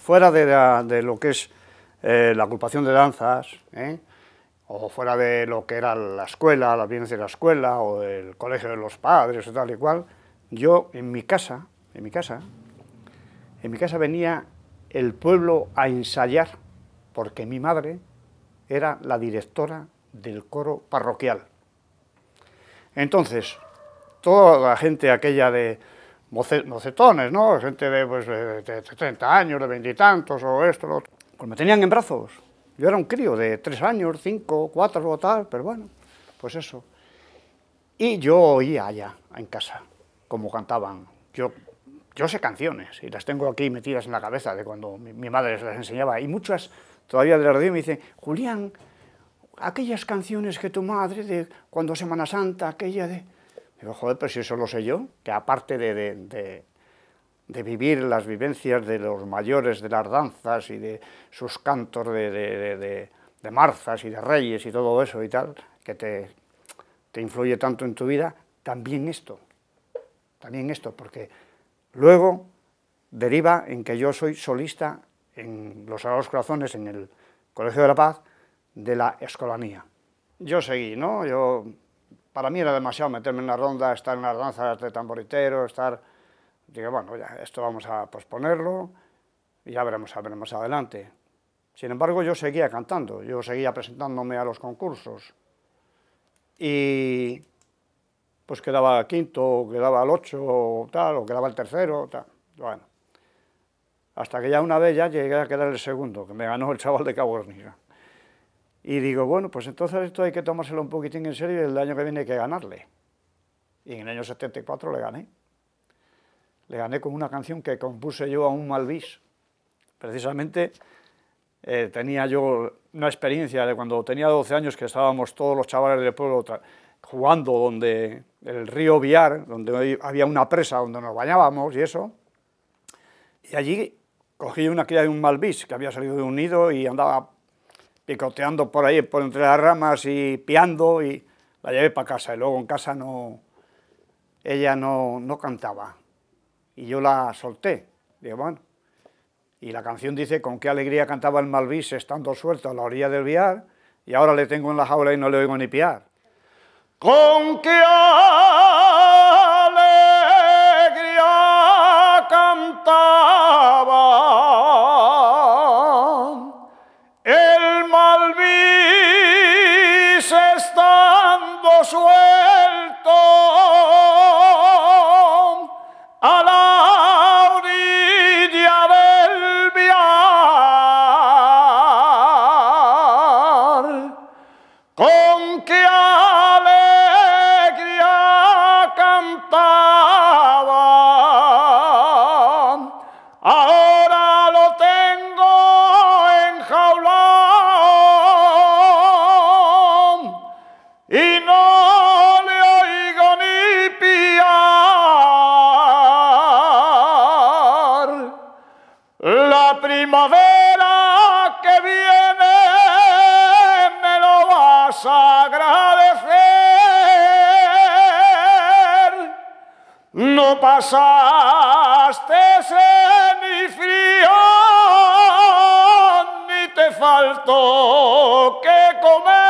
Fuera, de, lo que es eh, la agrupación de danzas, ¿eh? o fuera de lo que era la escuela, la bienes de la escuela, o el colegio de los padres, o tal y cual, yo en mi casa, en mi casa, en mi casa venía el pueblo a ensayar, porque mi madre era la directora del coro parroquial. Entonces, toda la gente aquella de mocetones, ¿no? Gente de, pues, de, 30 años, de veintitantos, o esto, lo otro. Pues me tenían en brazos. Yo era un crío de tres años, cinco, cuatro o tal, pero bueno, pues eso. Y yo oía allá, en casa, como cantaban. Yo, yo sé canciones y las tengo aquí metidas en la cabeza de cuando mi, madre madre las enseñaba. Y muchas todavía de la radio me dicen, Julián, aquellas canciones que tu madre, de cuando Semana Santa, aquella de... Digo, joder, pero si eso lo sé yo, que aparte de, vivir las vivencias de los mayores, de las danzas y de sus cantos de, marzas y de reyes y todo eso y tal, que te, te influye tanto en tu vida, también esto, también esto, porque luego deriva en que yo soy solista en los Sagrados Corazones, en el Colegio de la Paz, de la escolanía. Yo seguí, ¿no? Yo para mí era demasiado meterme en una ronda, estar en las danzas de tamboritero, estar... Dije, bueno, ya, esto vamos a posponerlo y ya veremos, veremos adelante. Sin embargo, yo seguía cantando, yo seguía presentándome a los concursos. Y pues quedaba quinto, o quedaba el ocho, o tal, o quedaba el tercero, tal. Bueno, hasta que ya una vez ya llegué a quedar el segundo, que me ganó el chaval de Orniga. Y digo, bueno, pues entonces esto hay que tomárselo un poquitín en serio y el año que viene hay que ganarle. Y en el año 74 le gané. Le gané con una canción que compuse yo a un Malvis. Precisamente eh, tenía yo una experiencia de cuando tenía 12 años que estábamos todos los chavales del pueblo jugando donde el río Viar, donde había una presa donde nos bañábamos y eso. Y allí cogí una cría de un Malvis que había salido de un nido y andaba picoteando por ahí, por entre las ramas y piando y la llevé para casa. Y luego en casa no, ella no, no cantaba. Y yo la solté. Digo, bueno. Y la canción dice, con qué alegría cantaba el Malvis estando suelto a la orilla del viar y ahora le tengo en la jaula y no le oigo ni piar. Con qué primavera que viene me lo vas a agradecer. No pasaste ni frío, ni te faltó que comer.